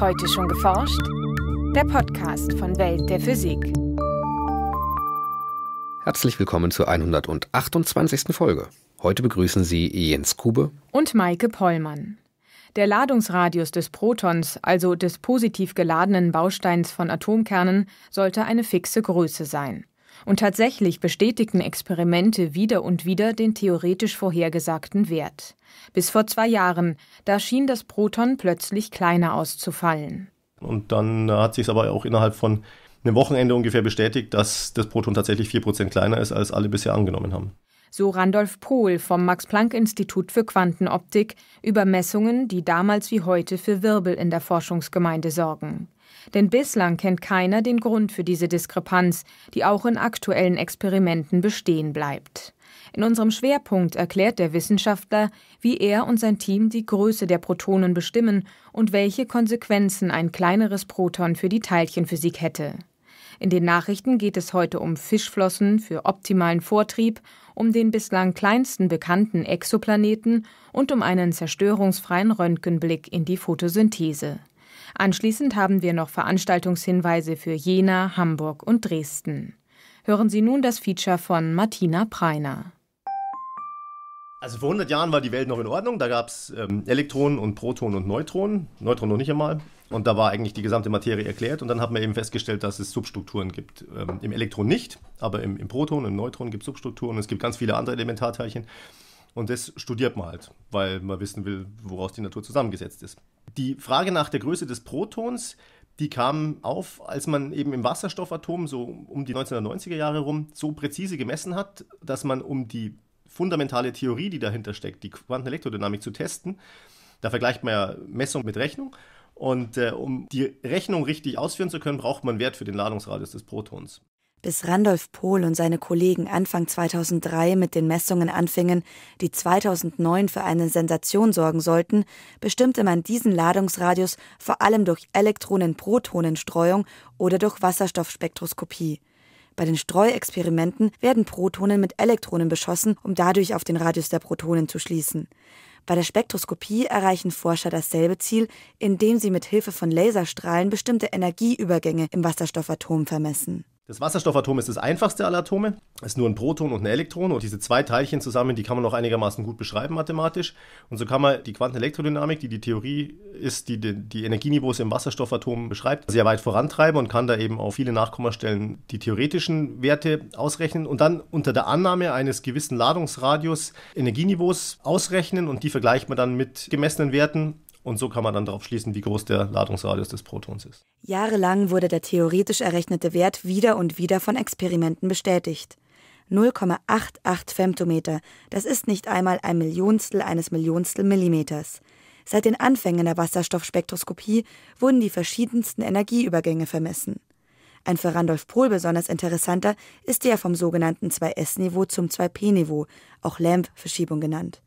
Heute schon geforscht? Der Podcast von Welt der Physik. Herzlich willkommen zur 128. Folge. Heute begrüßen Sie Jens Kube und Maike Pollmann. Der Ladungsradius des Protons, also des positiv geladenen Bausteins von Atomkernen, sollte eine fixe Größe sein. Und tatsächlich bestätigten Experimente wieder und wieder den theoretisch vorhergesagten Wert. Bis vor zwei Jahren, da schien das Proton plötzlich kleiner auszufallen. Und dann hat sich es aber auch innerhalb von einem Wochenende ungefähr bestätigt, dass das Proton tatsächlich 4% kleiner ist, als alle bisher angenommen haben. So Randolph Pohl vom Max-Planck-Institut für Quantenoptik über Messungen, die damals wie heute für Wirbel in der Forschungsgemeinde sorgen. Denn bislang kennt keiner den Grund für diese Diskrepanz, die auch in aktuellen Experimenten bestehen bleibt. In unserem Schwerpunkt erklärt der Wissenschaftler, wie er und sein Team die Größe der Protonen bestimmen und welche Konsequenzen ein kleineres Proton für die Teilchenphysik hätte. In den Nachrichten geht es heute um Fischflossen für optimalen Vortrieb, um den bislang kleinsten bekannten Exoplaneten und um einen zerstörungsfreien Röntgenblick in die Photosynthese. Anschließend haben wir noch Veranstaltungshinweise für Jena, Hamburg und Dresden. Hören Sie nun das Feature von Martina Preiner. Also vor 100 Jahren war die Welt noch in Ordnung. Da gab es ähm, Elektronen und Protonen und Neutronen. Neutronen noch nicht einmal. Und da war eigentlich die gesamte Materie erklärt. Und dann hat man eben festgestellt, dass es Substrukturen gibt. Ähm, Im Elektron nicht, aber im, im Proton, im Neutron gibt es Substrukturen. Und es gibt ganz viele andere Elementarteilchen. Und das studiert man halt, weil man wissen will, woraus die Natur zusammengesetzt ist. Die Frage nach der Größe des Protons, die kam auf, als man eben im Wasserstoffatom so um die 1990er Jahre rum so präzise gemessen hat, dass man um die fundamentale Theorie, die dahinter steckt, die Quantenelektrodynamik zu testen, da vergleicht man ja Messung mit Rechnung. Und äh, um die Rechnung richtig ausführen zu können, braucht man Wert für den Ladungsradius des Protons bis Randolph Pohl und seine Kollegen Anfang 2003 mit den Messungen anfingen, die 2009 für eine Sensation sorgen sollten, bestimmte man diesen Ladungsradius vor allem durch Elektronen-Protonen-Streuung oder durch Wasserstoffspektroskopie. Bei den Streuexperimenten werden Protonen mit Elektronen beschossen, um dadurch auf den Radius der Protonen zu schließen. Bei der Spektroskopie erreichen Forscher dasselbe Ziel, indem sie mit Hilfe von Laserstrahlen bestimmte Energieübergänge im Wasserstoffatom vermessen. Das Wasserstoffatom ist das einfachste aller Atome. Es ist nur ein Proton und ein Elektron und diese zwei Teilchen zusammen, die kann man noch einigermaßen gut beschreiben mathematisch. Und so kann man die Quantenelektrodynamik, die die Theorie ist, die die, Energieniveaus im Wasserstoffatom beschreibt, sehr weit vorantreiben und kann da eben auf viele Nachkommastellen die theoretischen Werte ausrechnen und dann unter der Annahme eines gewissen Ladungsradius Energieniveaus ausrechnen und die vergleicht man dann mit gemessenen Werten und so kann man dann darauf schließen, wie groß der Ladungsradius des Protons ist. Jahrelang wurde der theoretisch errechnete Wert wieder und wieder von Experimenten bestätigt. 0,88 Femtometer, das ist nicht einmal ein Millionstel eines Millionstel Millimeters. Seit den Anfängen der Wasserstoffspektroskopie wurden die verschiedensten Energieübergänge vermessen. Ein für Randolph Pohl besonders interessanter ist der vom sogenannten 2S-Niveau zum 2P-Niveau, auch Lamp-Verschiebung genannt.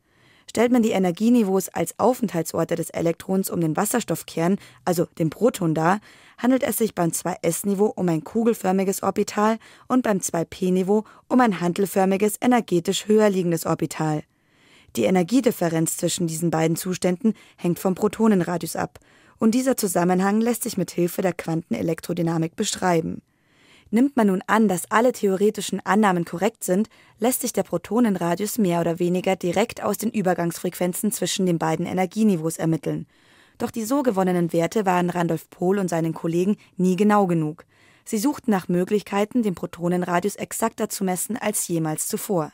Stellt man die Energieniveaus als Aufenthaltsorte des Elektrons um den Wasserstoffkern, also den Proton, dar, handelt es sich beim 2s-Niveau um ein kugelförmiges Orbital und beim 2p-Niveau um ein hantelförmiges, energetisch höher liegendes Orbital. Die Energiedifferenz zwischen diesen beiden Zuständen hängt vom Protonenradius ab, und dieser Zusammenhang lässt sich mit Hilfe der Quantenelektrodynamik beschreiben Nimmt man nun an, dass alle theoretischen Annahmen korrekt sind, lässt sich der Protonenradius mehr oder weniger direkt aus den Übergangsfrequenzen zwischen den beiden Energieniveaus ermitteln. Doch die so gewonnenen Werte waren Randolph Pohl und seinen Kollegen nie genau genug. Sie suchten nach Möglichkeiten, den Protonenradius exakter zu messen als jemals zuvor.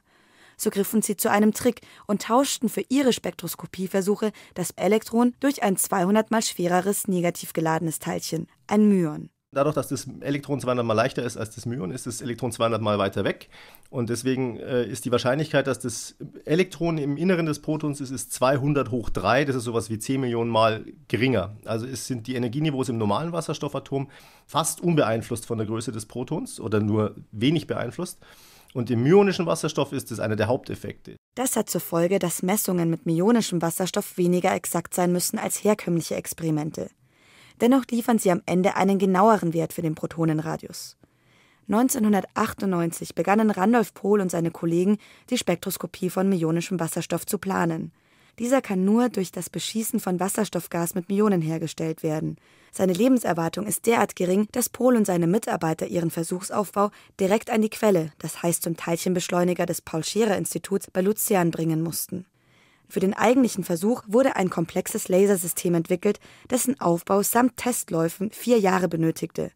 So griffen sie zu einem Trick und tauschten für ihre Spektroskopieversuche das Elektron durch ein 200 mal schwereres negativ geladenes Teilchen, ein Myon. Dadurch, dass das Elektron 200 mal leichter ist als das Myon, ist das Elektron 200 mal weiter weg. Und deswegen äh, ist die Wahrscheinlichkeit, dass das Elektron im Inneren des Protons ist, ist 200 hoch 3. Das ist sowas wie 10 Millionen mal geringer. Also es sind die Energieniveaus im normalen Wasserstoffatom fast unbeeinflusst von der Größe des Protons oder nur wenig beeinflusst. Und im myonischen Wasserstoff ist es einer der Haupteffekte. Das hat zur Folge, dass Messungen mit myonischem Wasserstoff weniger exakt sein müssen als herkömmliche Experimente. Dennoch liefern sie am Ende einen genaueren Wert für den Protonenradius. 1998 begannen Randolph Pohl und seine Kollegen, die Spektroskopie von myonischem Wasserstoff zu planen. Dieser kann nur durch das Beschießen von Wasserstoffgas mit Myonen hergestellt werden. Seine Lebenserwartung ist derart gering, dass Pohl und seine Mitarbeiter ihren Versuchsaufbau direkt an die Quelle, das heißt zum Teilchenbeschleuniger des Paul-Scherer-Instituts bei Luzern bringen mussten. Für den eigentlichen Versuch wurde ein komplexes Lasersystem entwickelt, dessen Aufbau samt Testläufen vier Jahre benötigte.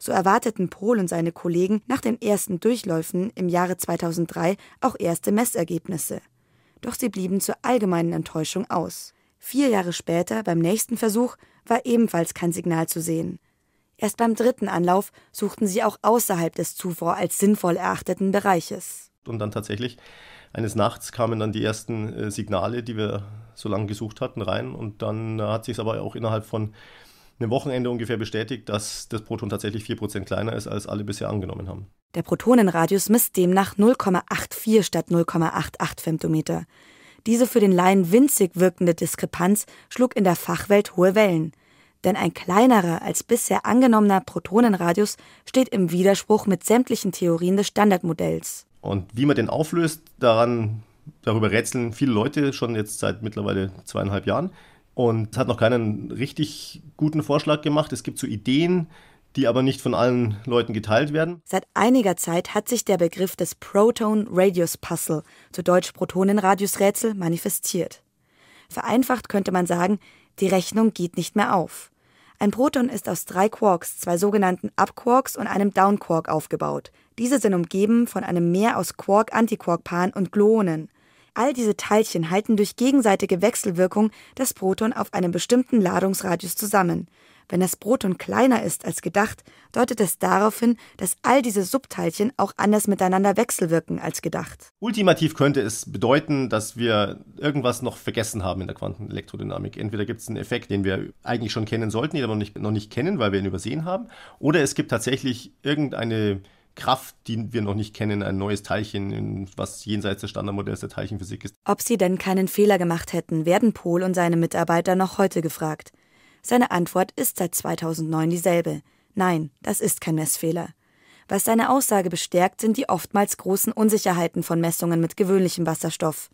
So erwarteten Pohl und seine Kollegen nach den ersten Durchläufen im Jahre 2003 auch erste Messergebnisse. Doch sie blieben zur allgemeinen Enttäuschung aus. Vier Jahre später, beim nächsten Versuch, war ebenfalls kein Signal zu sehen. Erst beim dritten Anlauf suchten sie auch außerhalb des zuvor als sinnvoll erachteten Bereiches. Und dann tatsächlich eines Nachts kamen dann die ersten äh, Signale, die wir so lange gesucht hatten, rein. Und dann äh, hat sich es aber auch innerhalb von einem Wochenende ungefähr bestätigt, dass das Proton tatsächlich 4% kleiner ist, als alle bisher angenommen haben. Der Protonenradius misst demnach 0,84 statt 0,88 Femtometer. Diese für den Laien winzig wirkende Diskrepanz schlug in der Fachwelt hohe Wellen. Denn ein kleinerer als bisher angenommener Protonenradius steht im Widerspruch mit sämtlichen Theorien des Standardmodells. Und wie man den auflöst, daran, darüber rätseln viele Leute schon jetzt seit mittlerweile zweieinhalb Jahren und hat noch keinen richtig guten Vorschlag gemacht. Es gibt so Ideen, die aber nicht von allen Leuten geteilt werden. Seit einiger Zeit hat sich der Begriff des Proton Radius Puzzle, zu Deutsch Protonenradiusrätsel, manifestiert. Vereinfacht könnte man sagen, die Rechnung geht nicht mehr auf. Ein Proton ist aus drei Quarks, zwei sogenannten Up-Quarks und einem Down-Quark aufgebaut. Diese sind umgeben von einem Meer aus Quark-Antiquark-Paaren und Gluonen. All diese Teilchen halten durch gegenseitige Wechselwirkung das Proton auf einem bestimmten Ladungsradius zusammen. Wenn das Proton kleiner ist als gedacht, deutet es darauf hin, dass all diese Subteilchen auch anders miteinander wechselwirken als gedacht. Ultimativ könnte es bedeuten, dass wir irgendwas noch vergessen haben in der Quantenelektrodynamik. Entweder gibt es einen Effekt, den wir eigentlich schon kennen sollten, den wir noch nicht, noch nicht kennen, weil wir ihn übersehen haben, oder es gibt tatsächlich irgendeine Kraft, die wir noch nicht kennen, ein neues Teilchen, was jenseits des Standardmodells der Teilchenphysik ist. Ob sie denn keinen Fehler gemacht hätten, werden Pohl und seine Mitarbeiter noch heute gefragt. Seine Antwort ist seit 2009 dieselbe. Nein, das ist kein Messfehler. Was seine Aussage bestärkt, sind die oftmals großen Unsicherheiten von Messungen mit gewöhnlichem Wasserstoff.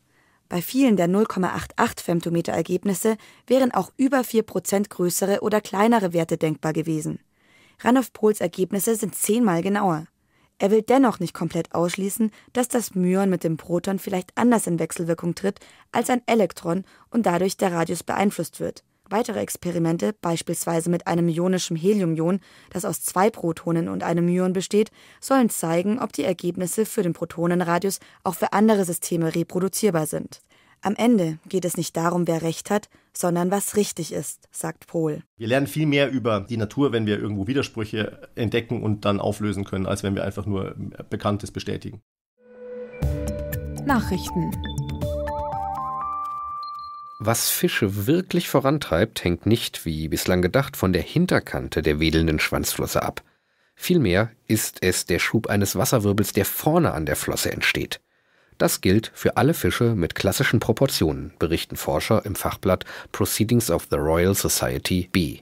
Bei vielen der 0,88 Femtometer Ergebnisse wären auch über 4% größere oder kleinere Werte denkbar gewesen. Ranulf Pols Ergebnisse sind zehnmal genauer. Er will dennoch nicht komplett ausschließen, dass das Myon mit dem Proton vielleicht anders in Wechselwirkung tritt als ein Elektron und dadurch der Radius beeinflusst wird. Weitere Experimente, beispielsweise mit einem ionischen Heliumion, das aus zwei Protonen und einem Myon besteht, sollen zeigen, ob die Ergebnisse für den Protonenradius auch für andere Systeme reproduzierbar sind. Am Ende geht es nicht darum, wer recht hat, sondern was richtig ist, sagt Pohl. Wir lernen viel mehr über die Natur, wenn wir irgendwo Widersprüche entdecken und dann auflösen können, als wenn wir einfach nur Bekanntes bestätigen. Nachrichten was Fische wirklich vorantreibt, hängt nicht, wie bislang gedacht, von der Hinterkante der wedelnden Schwanzflosse ab. Vielmehr ist es der Schub eines Wasserwirbels, der vorne an der Flosse entsteht. Das gilt für alle Fische mit klassischen Proportionen, berichten Forscher im Fachblatt Proceedings of the Royal Society B.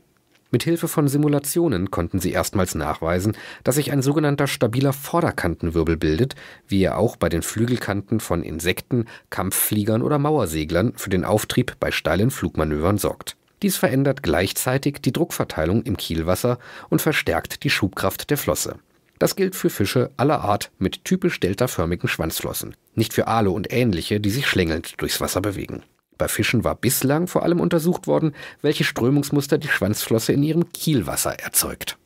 Mithilfe von Simulationen konnten sie erstmals nachweisen, dass sich ein sogenannter stabiler Vorderkantenwirbel bildet, wie er auch bei den Flügelkanten von Insekten, Kampffliegern oder Mauerseglern für den Auftrieb bei steilen Flugmanövern sorgt. Dies verändert gleichzeitig die Druckverteilung im Kielwasser und verstärkt die Schubkraft der Flosse. Das gilt für Fische aller Art mit typisch deltaförmigen Schwanzflossen, nicht für Aale und ähnliche, die sich schlängelnd durchs Wasser bewegen. Bei Fischen war bislang vor allem untersucht worden, welche Strömungsmuster die Schwanzflosse in ihrem Kielwasser erzeugt.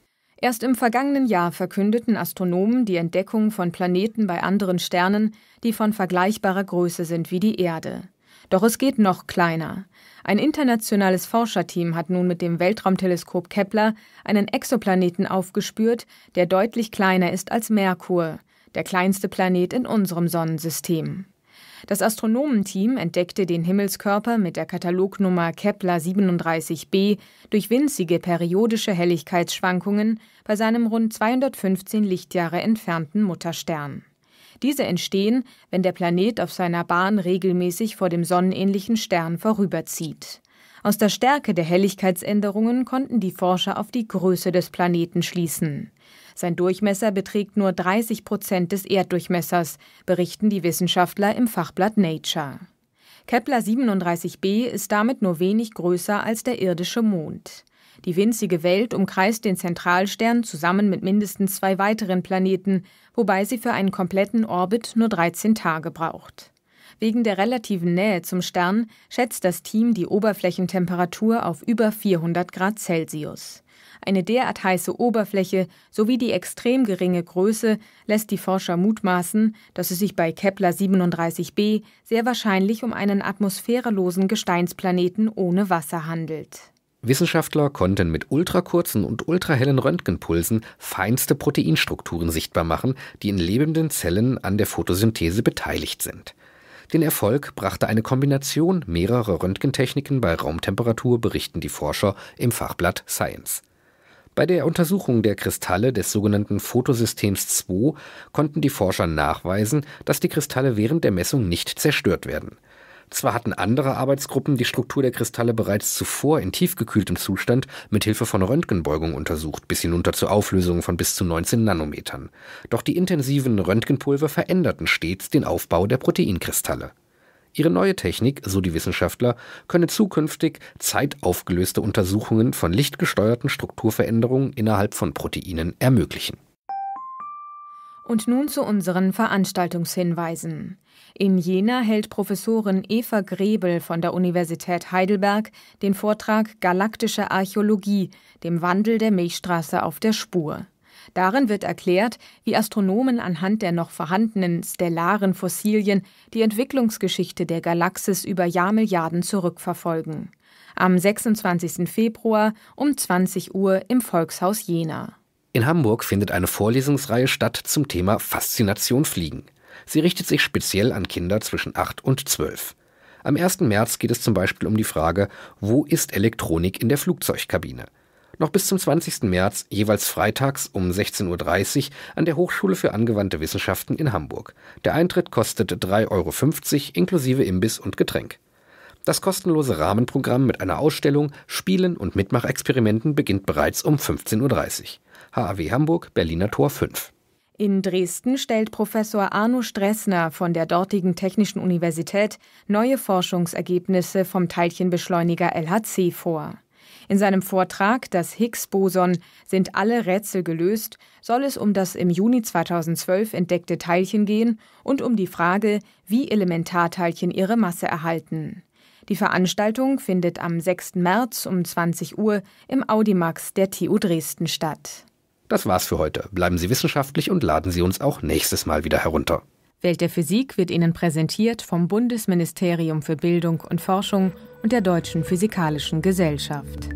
Erst im vergangenen Jahr verkündeten Astronomen die Entdeckung von Planeten bei anderen Sternen, die von vergleichbarer Größe sind wie die Erde. Doch es geht noch kleiner. Ein internationales Forscherteam hat nun mit dem Weltraumteleskop Kepler einen Exoplaneten aufgespürt, der deutlich kleiner ist als Merkur, der kleinste Planet in unserem Sonnensystem. Das Astronomenteam entdeckte den Himmelskörper mit der Katalognummer Kepler 37b durch winzige periodische Helligkeitsschwankungen bei seinem rund 215 Lichtjahre entfernten Mutterstern. Diese entstehen, wenn der Planet auf seiner Bahn regelmäßig vor dem sonnenähnlichen Stern vorüberzieht. Aus der Stärke der Helligkeitsänderungen konnten die Forscher auf die Größe des Planeten schließen. Sein Durchmesser beträgt nur 30 Prozent des Erddurchmessers, berichten die Wissenschaftler im Fachblatt Nature. Kepler 37b ist damit nur wenig größer als der irdische Mond. Die winzige Welt umkreist den Zentralstern zusammen mit mindestens zwei weiteren Planeten, wobei sie für einen kompletten Orbit nur 13 Tage braucht. Wegen der relativen Nähe zum Stern schätzt das Team die Oberflächentemperatur auf über 400 Grad Celsius. Eine derart heiße Oberfläche sowie die extrem geringe Größe lässt die Forscher mutmaßen, dass es sich bei Kepler 37b sehr wahrscheinlich um einen atmosphärelosen Gesteinsplaneten ohne Wasser handelt. Wissenschaftler konnten mit ultrakurzen und ultrahellen Röntgenpulsen feinste Proteinstrukturen sichtbar machen, die in lebenden Zellen an der Photosynthese beteiligt sind. Den Erfolg brachte eine Kombination mehrerer Röntgentechniken bei Raumtemperatur, berichten die Forscher im Fachblatt Science. Bei der Untersuchung der Kristalle des sogenannten Photosystems 2 konnten die Forscher nachweisen, dass die Kristalle während der Messung nicht zerstört werden. Zwar hatten andere Arbeitsgruppen die Struktur der Kristalle bereits zuvor in tiefgekühltem Zustand mit Hilfe von Röntgenbeugung untersucht, bis hinunter zur Auflösung von bis zu 19 Nanometern. Doch die intensiven Röntgenpulver veränderten stets den Aufbau der Proteinkristalle. Ihre neue Technik, so die Wissenschaftler, könne zukünftig zeitaufgelöste Untersuchungen von lichtgesteuerten Strukturveränderungen innerhalb von Proteinen ermöglichen. Und nun zu unseren Veranstaltungshinweisen. In Jena hält Professorin Eva Grebel von der Universität Heidelberg den Vortrag Galaktische Archäologie, dem Wandel der Milchstraße auf der Spur. Darin wird erklärt, wie Astronomen anhand der noch vorhandenen stellaren Fossilien die Entwicklungsgeschichte der Galaxis über Jahrmilliarden zurückverfolgen. Am 26. Februar um 20 Uhr im Volkshaus Jena. In Hamburg findet eine Vorlesungsreihe statt zum Thema Faszination Fliegen. Sie richtet sich speziell an Kinder zwischen 8 und 12. Am 1. März geht es zum Beispiel um die Frage, wo ist Elektronik in der Flugzeugkabine? Noch bis zum 20. März, jeweils freitags um 16.30 Uhr an der Hochschule für angewandte Wissenschaften in Hamburg. Der Eintritt kostet 3,50 Euro inklusive Imbiss und Getränk. Das kostenlose Rahmenprogramm mit einer Ausstellung, Spielen und Mitmachexperimenten beginnt bereits um 15.30 Uhr. HAW Hamburg, Berliner Tor 5. In Dresden stellt Professor Arno Stressner von der dortigen Technischen Universität neue Forschungsergebnisse vom Teilchenbeschleuniger LHC vor. In seinem Vortrag Das Higgs-Boson sind alle Rätsel gelöst, soll es um das im Juni 2012 entdeckte Teilchen gehen und um die Frage, wie Elementarteilchen ihre Masse erhalten. Die Veranstaltung findet am 6. März um 20 Uhr im Audimax der TU Dresden statt. Das war's für heute. Bleiben Sie wissenschaftlich und laden Sie uns auch nächstes Mal wieder herunter. Welt der Physik wird Ihnen präsentiert vom Bundesministerium für Bildung und Forschung und der Deutschen Physikalischen Gesellschaft.